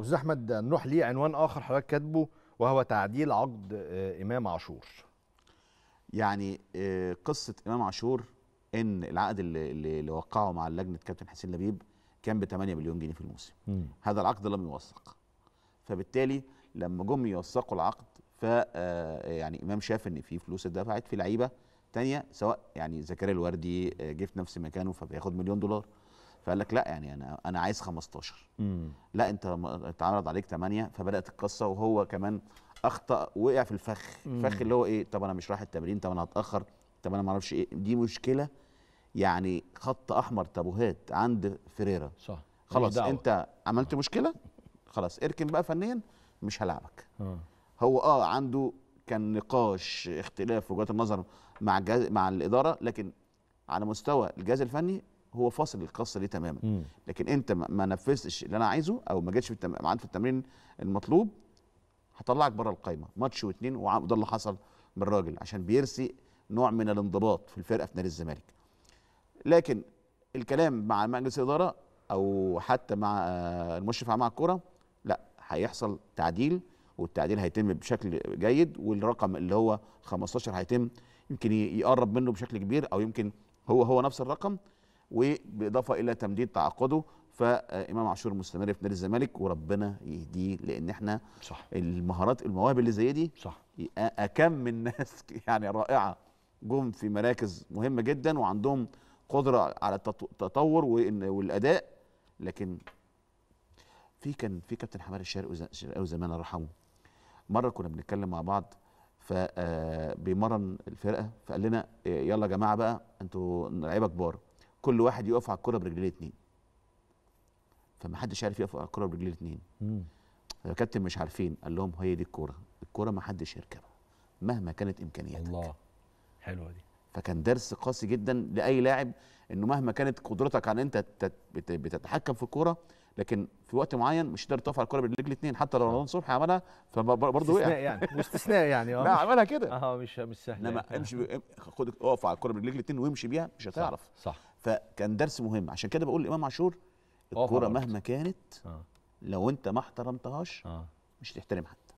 استاذ احمد نروح ليه عنوان اخر حضرتك كاتبه وهو تعديل عقد آه، امام عاشور يعني آه، قصه امام عاشور ان العقد اللي, اللي وقعه مع لجنه كابتن حسين لبيب كان ب 8 مليون جنيه في الموسم هذا العقد لم يوثق فبالتالي لما جم يوثقوا العقد ف آه، يعني امام شاف ان في فلوس اتدفعت في لعيبه تانية سواء يعني زكريا الوردي جه في نفس مكانه فبياخد مليون دولار فقال لك لا يعني انا انا عايز 15 لا انت اتعرض عليك 8 فبدات القصه وهو كمان اخطا وقع في الفخ الفخ اللي هو ايه طب انا مش رايح التمرين طب انا هتاخر طب انا ما اعرفش ايه دي مشكله يعني خط احمر تابوهات عند فريرا صح خلاص انت عملت مشكله خلاص اركن بقى فنيا مش هلعبك آه. هو اه عنده كان نقاش اختلاف وجهات النظر مع مع الاداره لكن على مستوى الجهاز الفني هو فاصل القصه دي تماما مم. لكن انت ما نفذتش اللي انا عايزه او ما جتش معانا في التمرين المطلوب هطلعك بره القايمه ماتش واثنين وده اللي حصل بالراجل عشان بيرسي نوع من الانضباط في الفرقه في نادي الزمالك لكن الكلام مع مجلس الاداره او حتى مع آه، المشرف على الكوره لا هيحصل تعديل والتعديل هيتم بشكل جيد والرقم اللي هو 15 هيتم يمكن يقرب منه بشكل كبير او يمكن هو هو نفس الرقم وبإضافه الى تمديد تعاقده فامام عاشور مستمر في نادي الزمالك وربنا يهديه لان احنا صح. المهارات المواهب اللي زي دي صح أكم من ناس يعني رائعه جم في مراكز مهمه جدا وعندهم قدره على التطور والاداء لكن في كان في كابتن حماد الشرقاوي زمان الله يرحمه مره كنا بنتكلم مع بعض فبيمرن آه، الفرقه فقال لنا إيه، يلا يا جماعه بقى انتوا لعيبه كبار كل واحد يقف على الكوره برجليه اتنين فما حدش عارف يقف على الكوره برجليه اتنين يا كابتن مش عارفين قال لهم هي دي الكوره الكوره ما حدش يركبها مهما كانت امكانياتك الله حلوه دي فكان درس قاسي جدا لاي لاعب انه مهما كانت قدرتك على انت بتتحكم في الكوره لكن في وقت معين مش قادر تقف على الكوره بالرجل الاثنين حتى لو آه. رمضان صبحي عملها فبرضه وقع يعني استثناء يعني, يعني، اه لا عملها كده اه مش مش سهل انما يعني. امشي خد اقف على الكوره بالرجل الاثنين وامشي بيها مش هتعرف صح, صح. فكان درس مهم عشان كده بقول لامام عاشور الكوره مهما كانت آه. لو انت ما احترمتهاش آه. مش تحترمها